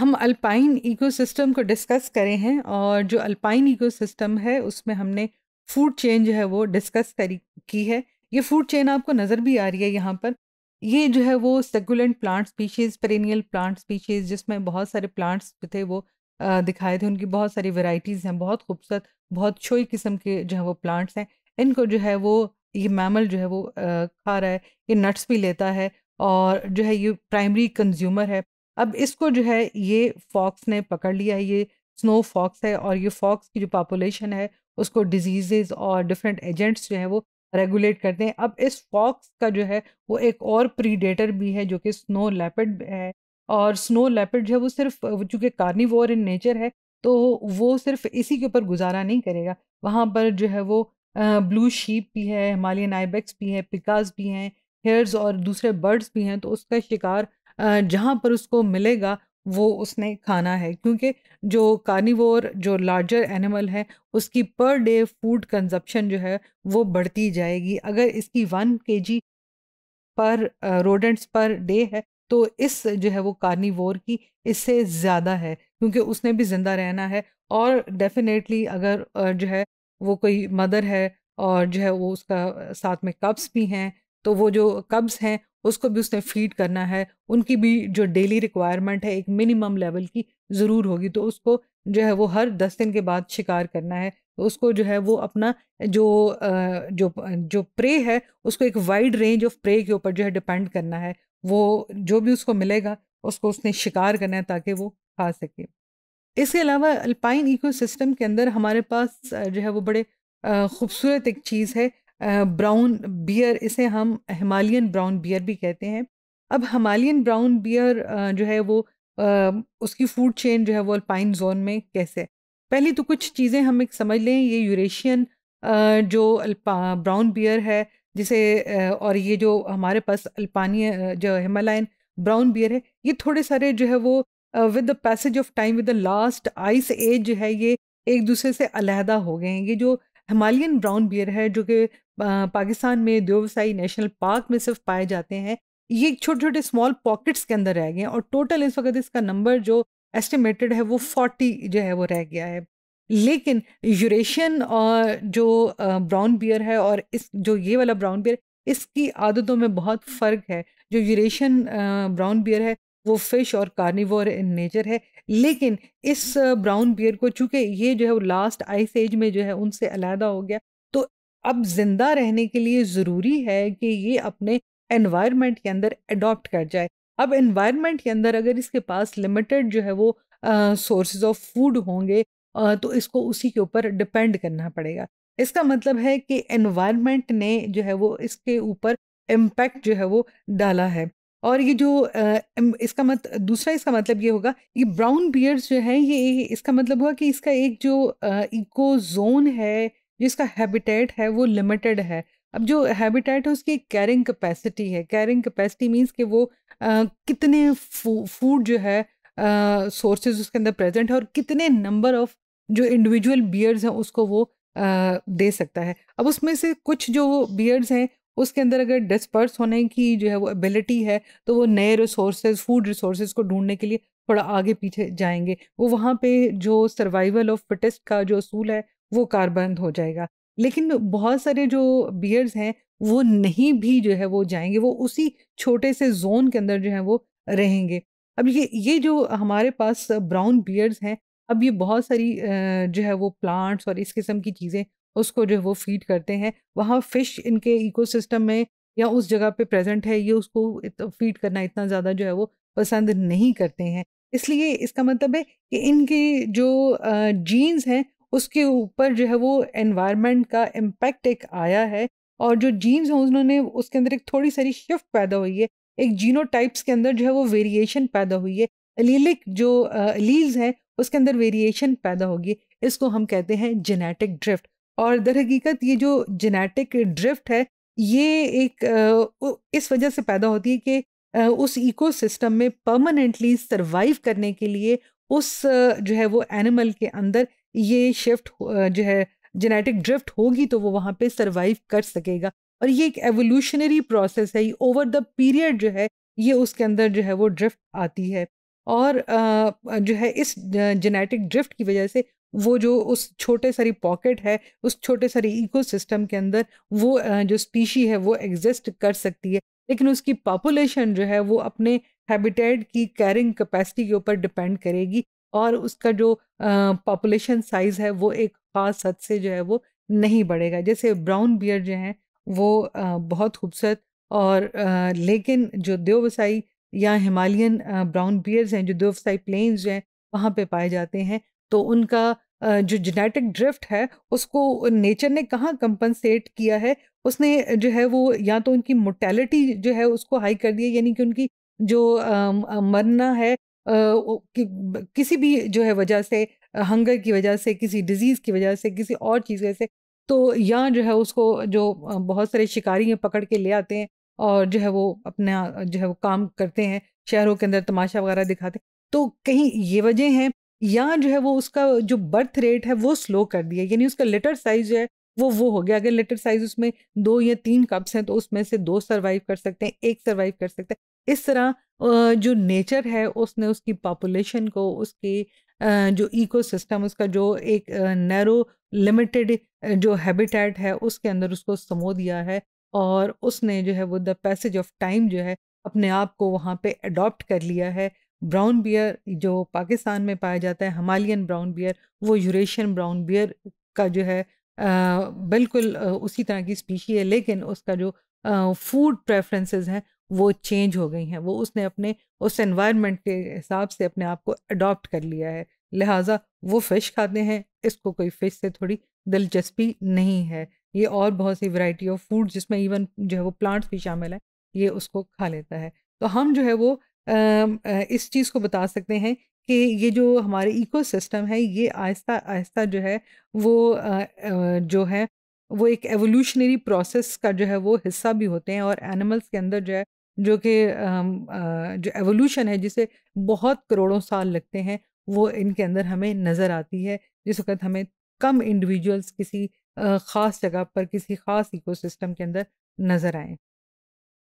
हम alpine ecosystem को discuss करें हैं और जो अल्पाइन इकोसिस्टम है उसमें हमने फूड चेन जो है वो डिस्कस करी की है ये फूड चेन आपको नज़र भी आ रही है यहाँ पर ये जो है वो succulent plant species perennial plant species जिसमें बहुत सारे प्लांट्स जो थे वो दिखाए थे उनकी बहुत सारी वेराइटीज़ हैं बहुत खूबसूरत बहुत छोई किस्म के जो है वो प्लांट्स हैं इनको जो है वो ये मैमल जो है वो खा रहा है ये नट्स भी लेता है और जो है ये प्राइमरी कंज्यूमर है अब इसको जो है ये फॉक्स ने पकड़ लिया है ये स्नो फॉक्स है और ये फॉक्स की जो पॉपुलेशन है उसको डिजीजेज और डिफरेंट एजेंट्स जो हैं वो रेगुलेट करते हैं अब इस फॉक्स का जो है वो एक और प्रीडेटर भी है जो कि स्नो लेपिड है और स्नो लेपर्ड जो है वो सिर्फ चूँकि कार्निवोर इन नेचर है तो वो सिर्फ इसी के ऊपर गुजारा नहीं करेगा वहाँ पर जो है वो ब्लू शीप भी है हिमालयन आईबेक्स भी है पिकास भी हैं हेयर्स और दूसरे बर्ड्स भी हैं तो उसका शिकार जहाँ पर उसको मिलेगा वो उसने खाना है क्योंकि जो कार्निवोर जो लार्जर एनिमल है उसकी पर डे फूड कंजप्शन जो है वो बढ़ती जाएगी अगर इसकी वन के पर रोडेंट्स पर डे है तो इस जो है वो कार्निवोर की इससे ज़्यादा है क्योंकि उसने भी ज़िंदा रहना है और डेफिनेटली अगर जो है वो कोई मदर है और जो है वो उसका साथ में कब्स भी हैं तो वो जो कब्स हैं उसको भी उसने फीड करना है उनकी भी जो डेली रिक्वायरमेंट है एक मिनिमम लेवल की ज़रूर होगी तो उसको जो है वो हर दस दिन के बाद शिकार करना है तो उसको जो है वो अपना जो जो जो प्रे है उसको एक वाइड रेंज ऑफ प्रे के ऊपर जो है डिपेंड करना है वो जो भी उसको मिलेगा उसको उसने शिकार करना है ताकि वो खा सके इसके अलावा अल्पाइन इकोसिस्टम के अंदर हमारे पास जो है वो बड़े खूबसूरत एक चीज़ है ब्राउन बियर इसे हम हिमालयन ब्राउन बियर भी कहते हैं अब हिमालयन ब्राउन बियर जो है वो उसकी फूड चेन जो है वो अल्पाइन जोन में कैसे पहले तो कुछ चीज़ें हम एक समझ लें ये यूरेशियन जो ब्राउन बियर है जिसे और ये जो हमारे पास अल्पानी जो हिमालयन ब्राउन बियर है ये थोड़े सारे जो है वो with the passage of time with the last ice age जो है ये एक दूसरे से अलहदा हो गए हैं ये जो हिमालयन ब्राउन बियर है जो कि पाकिस्तान में देवसाई नेशनल पार्क में सिर्फ पाए जाते हैं ये छोटे छोटे स्मॉल पॉकेट्स के अंदर रह गए हैं और टोटल इस वक्त इसका नंबर जो एस्टिमेटेड है वो फोर्टी जो है वो रह गया है लेकिन यूरेशियन और जो ब्राउन बियर है और इस जो ये वाला ब्राउन बियर इसकी आदतों में बहुत फ़र्क है जो यूरेशियन ब्राउन बियर है वो फिश और कार्निवोर इन नेचर है लेकिन इस ब्राउन बियर को चूँकि ये जो है वो लास्ट आइस एज में जो है उनसे अलहदा हो गया अब जिंदा रहने के लिए ज़रूरी है कि ये अपने एनवायरनमेंट के अंदर अडॉप्ट कर जाए अब एनवायरनमेंट के अंदर अगर इसके पास लिमिटेड जो है वो सोर्सेज ऑफ फूड होंगे आ, तो इसको उसी के ऊपर डिपेंड करना पड़ेगा इसका मतलब है कि एनवायरनमेंट ने जो है वो इसके ऊपर इम्पैक्ट जो है वो डाला है और ये जो आ, इसका मत दूसरा इसका मतलब ये होगा ये ब्राउन बियर्स जो है ये इसका मतलब हुआ कि इसका एक जो इको जोन है जिसका हैबिटेट है वो लिमिटेड है अब जो हैबिटेट है उसकी कैरिंग कैपेसिटी है कैरिंग कैपेसिटी मीन्स कि वो आ, कितने फूड जो है सोर्सेज उसके अंदर प्रेजेंट है और कितने नंबर ऑफ जो इंडिविजुअल बियर्ड्स हैं उसको वो आ, दे सकता है अब उसमें से कुछ जो बियर्ड्स हैं उसके अंदर अगर डिस्पर्स होने की जो है वो एबिलिटी है तो वो नए रिसोर्सेज फूड रिसोर्सेज को ढूंढने के लिए थोड़ा आगे पीछे जाएंगे वो वहाँ पे जो सर्वाइवल ऑफ फिटेस्ट का जो असूल है वो कार्बन हो जाएगा लेकिन बहुत सारे जो बियर्स हैं वो नहीं भी जो है वो जाएंगे वो उसी छोटे से जोन के अंदर जो है वो रहेंगे अब ये ये जो हमारे पास ब्राउन बियर्स हैं अब ये बहुत सारी जो है वो प्लांट्स और इस किस्म की चीज़ें उसको जो है वो फीड करते हैं वहाँ फ़िश इनके इकोसिस्टम में या उस जगह पे प्रेजेंट है ये उसको फीड करना इतना ज़्यादा जो है वो पसंद नहीं करते हैं इसलिए इसका मतलब है कि इनके जो जीन्स हैं उसके ऊपर जो है वो एनवायरनमेंट का इम्पैक्ट एक आया है और जो जीन्स हैं उन्होंने उसके अंदर एक थोड़ी सारी शिफ्ट पैदा हुई है एक जीनो टाइप्स के अंदर जो है वो वेरिएशन पैदा हुई है अलीलिक जो अलील्स हैं उसके अंदर वेरिएशन पैदा होगी इसको हम कहते हैं जेनेटिक ड्रिफ्ट और दर हकीकत ये जो जेनेटिक ड्रिफ्ट है ये एक इस वजह से पैदा होती है कि उस इकोसिस्टम में परमानेंटली सरवाइव करने के लिए उस जो है वो एनिमल के अंदर ये शिफ्ट जो है जेनेटिक ड्रिफ्ट होगी तो वो वहाँ पे सरवाइव कर सकेगा और ये एक एवोल्यूशनरी प्रोसेस है ओवर द पीरियड जो है ये उसके अंदर जो है वो ड्रिफ्ट आती है और जो है इस जेनेटिक ड्रिफ्ट की वजह से वो जो उस छोटे सारी पॉकेट है उस छोटे सारी इकोसिस्टम के अंदर वो जो स्पीशी है वो एग्जिस्ट कर सकती है लेकिन उसकी पॉपुलेशन जो है वो अपने हैबिटेट की कैरिंग कैपेसिटी के ऊपर डिपेंड करेगी और उसका जो पॉपुलेशन साइज है वो एक ख़ास हद से जो है वो नहीं बढ़ेगा जैसे ब्राउन बियर जो हैं वो बहुत खूबसूरत और लेकिन जो देवसाई या हिमालयन ब्राउन बियर्स हैं जो देवसाई प्लेन्स जो हैं वहाँ पे पाए जाते हैं तो उनका जो जेनेटिक ड्रिफ्ट है उसको नेचर ने कहाँ कंपनसेट किया है उसने जो है वो या तो उनकी मोटेलिटी जो है उसको हाई कर दिया यानी कि उनकी जो मरना है कि, किसी भी जो है वजह से हंगर की वजह से किसी डिजीज़ की वजह से किसी और चीज़ वजह से तो यहाँ जो है उसको जो बहुत सारे शिकारी हैं पकड़ के ले आते हैं और जो है वो अपना जो है वो काम करते हैं शहरों के अंदर तमाशा वगैरह दिखाते हैं तो कहीं ये वजह हैं या जो है वो उसका जो बर्थ रेट है वो स्लो कर दिया यानी उसका लेटर साइज जो है वो वो हो गया अगर लेटर साइज उसमें दो या तीन कप्स हैं तो उसमें से दो सर्वाइव कर सकते हैं एक सर्वाइव कर सकते हैं इस तरह जो नेचर है उसने उसकी पॉपुलेशन को उसकी जो इकोसिस्टम उसका जो एक नैरो लिमिटेड जो हैबिटेट है उसके अंदर उसको समो दिया है और उसने जो है वो द पैसेज ऑफ टाइम जो है अपने आप को वहाँ पे अडॉप्ट कर लिया है ब्राउन बियर जो पाकिस्तान में पाया जाता है हमालियन ब्राउन बियर वो यूरेशियन ब्राउन बियर का जो है बिल्कुल उसी तरह की स्पीशी है लेकिन उसका जो फूड प्रेफरेंसेस हैं वो चेंज हो गई हैं वो उसने अपने उस एनवायरनमेंट के हिसाब से अपने आप को अडॉप्ट कर लिया है लिहाजा वो फ़िश खाते हैं इसको कोई फ़िश से थोड़ी दिलचस्पी नहीं है ये और बहुत सी वैरायटी ऑफ फूड जिसमें इवन जो है वो प्लांट्स भी शामिल हैं ये उसको खा लेता है तो हम जो है वो इस चीज़ को बता सकते हैं कि ये जो हमारे इकोसिस्टम है ये आहिस्ता आहिस्ता जो है वो जो है वो एक एवोल्यूशनरी प्रोसेस का जो है वो हिस्सा भी होते हैं और एनिमल्स के अंदर जो है जो कि जो एवोल्यूशन है जिसे बहुत करोड़ों साल लगते हैं वो इनके अंदर हमें नज़र आती है जिस वक्त हमें कम इंडिविजुअल्स किसी ख़ास जगह पर किसी ख़ास इकोसिस्टम के अंदर नज़र आएँ